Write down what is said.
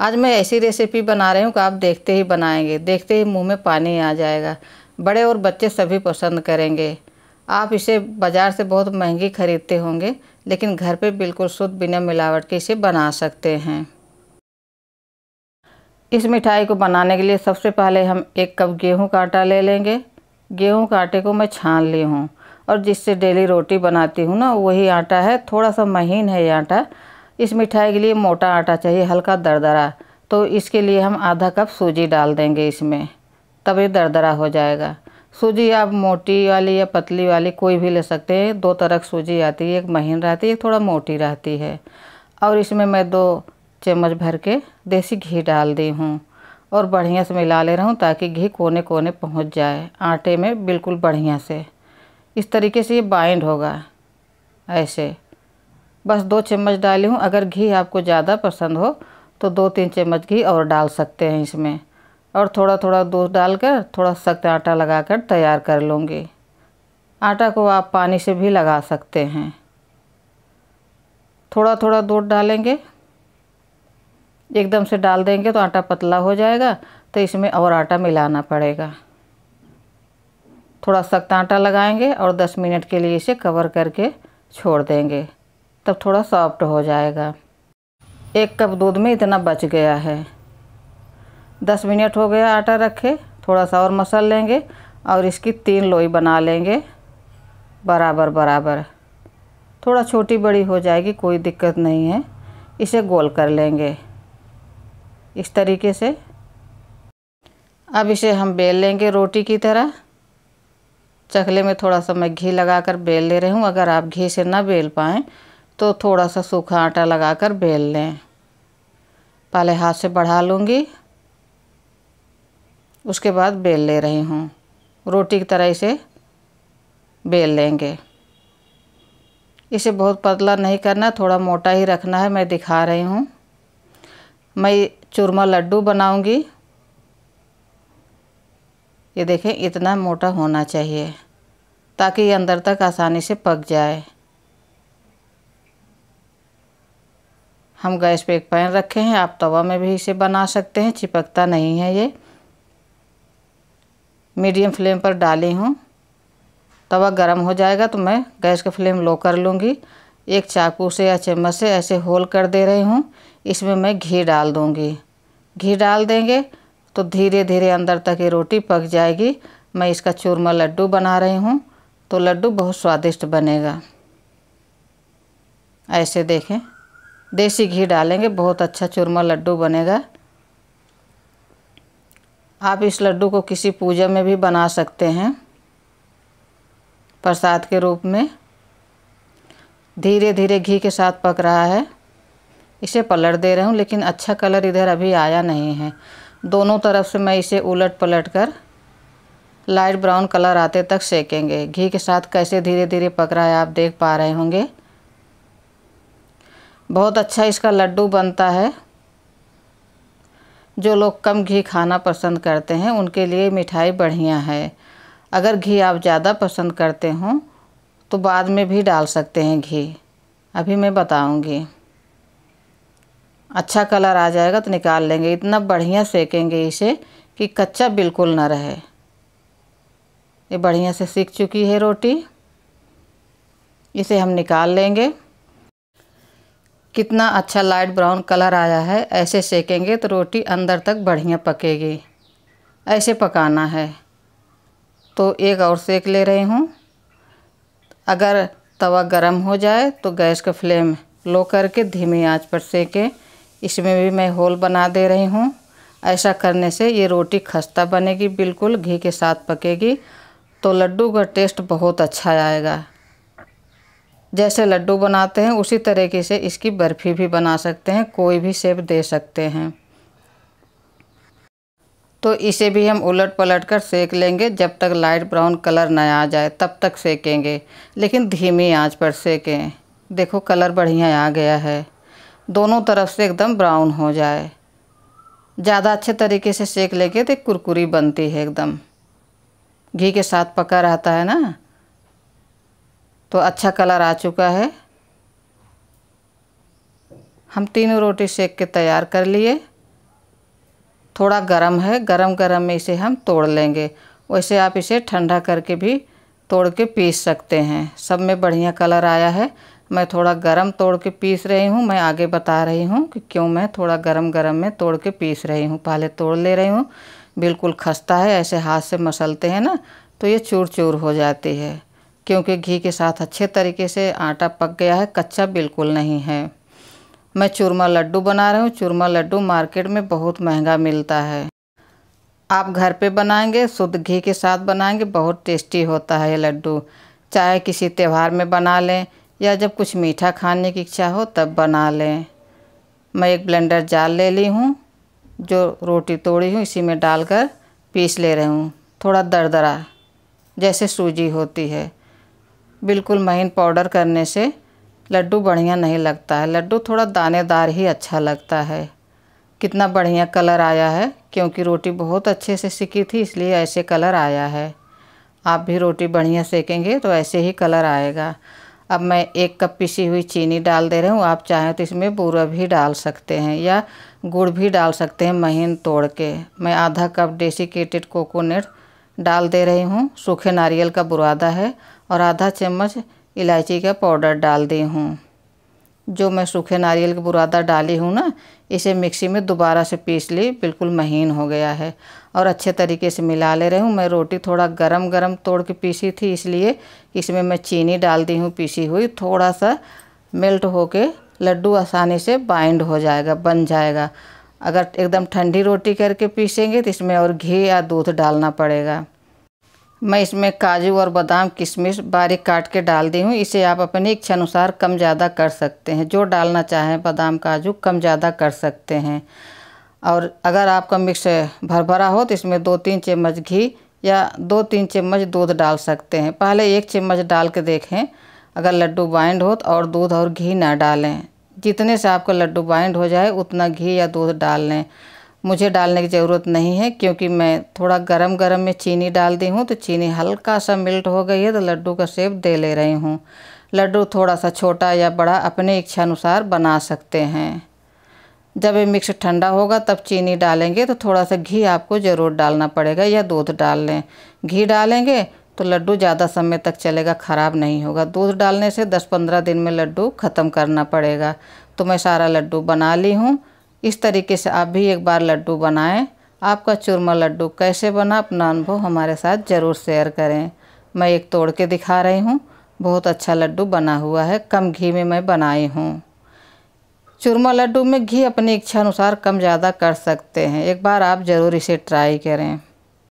आज मैं ऐसी रेसिपी बना रही हूँ कि आप देखते ही बनाएंगे देखते ही मुंह में पानी आ जाएगा बड़े और बच्चे सभी पसंद करेंगे आप इसे बाज़ार से बहुत महंगी खरीदते होंगे लेकिन घर पे बिल्कुल शुद्ध बिना मिलावट के इसे बना सकते हैं इस मिठाई को बनाने के लिए सबसे पहले हम एक कप गेहूं का आटा ले लेंगे गेहूं का आटे को मैं छान ली हूँ और जिससे डेली रोटी बनाती हूँ ना वही आटा है थोड़ा सा महीन है ये आटा इस मिठाई के लिए मोटा आटा चाहिए हल्का दरदरा तो इसके लिए हम आधा कप सूजी डाल देंगे इसमें तब ये दरदरा हो जाएगा सूजी आप मोटी वाली या पतली वाली कोई भी ले सकते हैं दो तरह की सूजी आती है एक महीन रहती है एक थोड़ा मोटी रहती है और इसमें मैं दो चम्मच भर के देसी घी डाल दी हूँ और बढ़िया से मिला ले रहा हूँ ताकि घी कोने कोने पहुँच जाए आटे में बिल्कुल बढ़िया से इस तरीके से ये बाइंड होगा ऐसे बस दो चम्मच डाली हूँ अगर घी आपको ज़्यादा पसंद हो तो दो तीन चम्मच घी और डाल सकते हैं इसमें और थोड़ा थोड़ा दूध डालकर थोड़ा सख्त आटा लगाकर तैयार कर लूँगी आटा को आप पानी से भी लगा सकते हैं थोड़ा थोड़ा दूध डालेंगे एकदम से डाल देंगे तो आटा पतला हो जाएगा तो इसमें और आटा मिलाना पड़ेगा थोड़ा सख्त आटा लगाएंगे और 10 मिनट के लिए इसे कवर करके छोड़ देंगे तब थोड़ा सॉफ्ट हो जाएगा एक कप दूध में इतना बच गया है दस मिनट हो गया आटा रखे थोड़ा सा और मसल लेंगे और इसकी तीन लोई बना लेंगे बराबर बराबर थोड़ा छोटी बड़ी हो जाएगी कोई दिक्कत नहीं है इसे गोल कर लेंगे इस तरीके से अब इसे हम बेल लेंगे रोटी की तरह चकले में थोड़ा सा मैं घी लगा कर बेल ले रही हूँ अगर आप घी से ना बेल पाएँ तो थोड़ा सा सूखा आटा लगाकर बेल लें पहले हाथ से बढ़ा लूँगी उसके बाद बेल ले रही हूँ रोटी की तरह इसे बेल लेंगे इसे बहुत पतला नहीं करना थोड़ा मोटा ही रखना है मैं दिखा रही हूँ मैं चूरमा लड्डू बनाऊँगी ये देखें इतना मोटा होना चाहिए ताकि ये अंदर तक आसानी से पक जाए हम गैस पे एक पैन रखे हैं आप तवा में भी इसे बना सकते हैं चिपकता नहीं है ये मीडियम फ्लेम पर डाली हूँ तवा गर्म हो जाएगा तो मैं गैस का फ्लेम लो कर लूँगी एक चाकू से या चम्मच से ऐसे होल कर दे रही हूँ इसमें मैं घी डाल दूँगी घी डाल देंगे तो धीरे धीरे अंदर तक ये रोटी पक जाएगी मैं इसका चूरमा लड्डू बना रही हूँ तो लड्डू बहुत स्वादिष्ट बनेगा ऐसे देखें देसी घी डालेंगे बहुत अच्छा चूरमा लड्डू बनेगा आप इस लड्डू को किसी पूजा में भी बना सकते हैं प्रसाद के रूप में धीरे धीरे घी के साथ पक रहा है इसे पलट दे रहा हूँ लेकिन अच्छा कलर इधर अभी आया नहीं है दोनों तरफ से मैं इसे उलट पलट कर लाइट ब्राउन कलर आते तक सेकेंगे घी के साथ कैसे धीरे धीरे पक रहा है आप देख पा रहे होंगे बहुत अच्छा इसका लड्डू बनता है जो लोग कम घी खाना पसंद करते हैं उनके लिए मिठाई बढ़िया है अगर घी आप ज़्यादा पसंद करते हों तो बाद में भी डाल सकते हैं घी अभी मैं बताऊंगी अच्छा कलर आ जाएगा तो निकाल लेंगे इतना बढ़िया सेकेंगे इसे कि कच्चा बिल्कुल ना रहे ये बढ़िया से सीख चुकी है रोटी इसे हम निकाल लेंगे कितना अच्छा लाइट ब्राउन कलर आया है ऐसे सेकेंगे तो रोटी अंदर तक बढ़िया पकेगी ऐसे पकाना है तो एक और सेक ले रही हूँ अगर तवा गर्म हो जाए तो गैस का फ्लेम लो करके धीमी आंच पर सेकें इसमें भी मैं होल बना दे रही हूँ ऐसा करने से ये रोटी खस्ता बनेगी बिल्कुल घी के साथ पकेगी तो लड्डू का टेस्ट बहुत अच्छा आएगा जैसे लड्डू बनाते हैं उसी तरीके से इसकी बर्फ़ी भी बना सकते हैं कोई भी शेप दे सकते हैं तो इसे भी हम उलट पलट कर सेक लेंगे जब तक लाइट ब्राउन कलर न आ जाए तब तक सेकेंगे लेकिन धीमी आंच पर सेकें देखो कलर बढ़िया आ गया है दोनों तरफ से एकदम ब्राउन हो जाए ज़्यादा अच्छे तरीके से सेक लेंगे तो कुरकुरी बनती है एकदम घी के साथ पका रहता है ना तो अच्छा कलर आ चुका है हम तीनों रोटी सेक के तैयार कर लिए थोड़ा गरम है गरम गरम में इसे हम तोड़ लेंगे वैसे आप इसे ठंडा करके भी तोड़ के पीस सकते हैं सब में बढ़िया कलर आया है मैं थोड़ा गरम तोड़ के पीस रही हूँ मैं आगे बता रही हूँ कि क्यों मैं थोड़ा गरम गरम में तोड़ के पीस रही हूँ पहले तोड़ ले रही हूँ बिल्कुल खस्ता है ऐसे हाथ से मसलते हैं ना तो ये चूर चूर हो जाती है क्योंकि घी के साथ अच्छे तरीके से आटा पक गया है कच्चा बिल्कुल नहीं है मैं चूरमा लड्डू बना रही हूँ चूरमा लड्डू मार्केट में बहुत महंगा मिलता है आप घर पे बनाएंगे शुद्ध घी के साथ बनाएंगे बहुत टेस्टी होता है ये लड्डू चाहे किसी त्यौहार में बना लें या जब कुछ मीठा खाने की इच्छा हो तब बना लें मैं एक ब्लेंडर जाल ले ली हूँ जो रोटी तोड़ी हूँ इसी में डालकर पीस ले रही हूँ थोड़ा दरदरा जैसे सूजी होती है बिल्कुल महीन पाउडर करने से लड्डू बढ़िया नहीं लगता है लड्डू थोड़ा दानेदार ही अच्छा लगता है कितना बढ़िया कलर आया है क्योंकि रोटी बहुत अच्छे से सिकी थी इसलिए ऐसे कलर आया है आप भी रोटी बढ़िया सेकेंगे तो ऐसे ही कलर आएगा अब मैं एक कप पिसी हुई चीनी डाल दे रही हूँ आप चाहें तो इसमें बूरा भी डाल सकते हैं या गुड़ भी डाल सकते हैं महीन तोड़ के मैं आधा कप डेसिकेटेड कोकोनट डाल दे रही हूँ सूखे नारियल का बुरादा है और आधा चम्मच इलायची का पाउडर डाल दी हूँ जो मैं सूखे नारियल का बुरादा डाली हूँ ना इसे मिक्सी में दोबारा से पीस ली बिल्कुल महीन हो गया है और अच्छे तरीके से मिला ले रही हूँ मैं रोटी थोड़ा गरम गरम तोड़ के पीसी थी इसलिए इसमें मैं चीनी डाल दी हूँ पीसी हुई थोड़ा सा मेल्ट होके लड्डू आसानी से बाइंड हो जाएगा बन जाएगा अगर एकदम ठंडी रोटी करके पीसेंगे तो इसमें और घी या दूध डालना पड़ेगा मैं इसमें काजू और बादाम किशमिश बारीक काट के डाल दी हूँ इसे आप अपनी इच्छा अनुसार कम ज़्यादा कर सकते हैं जो डालना चाहें बादाम काजू कम ज़्यादा कर सकते हैं और अगर आपका मिक्स भर भरा हो तो इसमें दो तीन चम्मच घी या दो तीन चम्मच दूध डाल सकते हैं पहले एक चम्मच डाल के देखें अगर लड्डू बाइंड हो तो और दूध और घी ना डालें जितने से आपका लड्डू बाइंड हो जाए उतना घी या दूध डाल लें मुझे डालने की ज़रूरत नहीं है क्योंकि मैं थोड़ा गरम गरम में चीनी डाल दी हूँ तो चीनी हल्का सा मिल्ट हो गई है तो लड्डू का सेब दे ले रही हूँ लड्डू थोड़ा सा छोटा या बड़ा अपने इच्छा अनुसार बना सकते हैं जब ये मिक्स ठंडा होगा तब चीनी डालेंगे तो थोड़ा सा घी आपको ज़रूर डालना पड़ेगा या दूध डाल लें घी डालेंगे तो लड्डू ज़्यादा समय तक चलेगा ख़राब नहीं होगा दूध डालने से 10-15 दिन में लड्डू ख़त्म करना पड़ेगा तो मैं सारा लड्डू बना ली हूँ इस तरीके से आप भी एक बार लड्डू बनाएं आपका चूरमा लड्डू कैसे बना अपना अनुभव हमारे साथ ज़रूर शेयर करें मैं एक तोड़ के दिखा रही हूँ बहुत अच्छा लड्डू बना हुआ है कम घी में मैं बनाई हूँ चूरमा लड्डू में घी अपनी इच्छा अनुसार कम ज़्यादा कर सकते हैं एक बार आप ज़रूर इसे ट्राई करें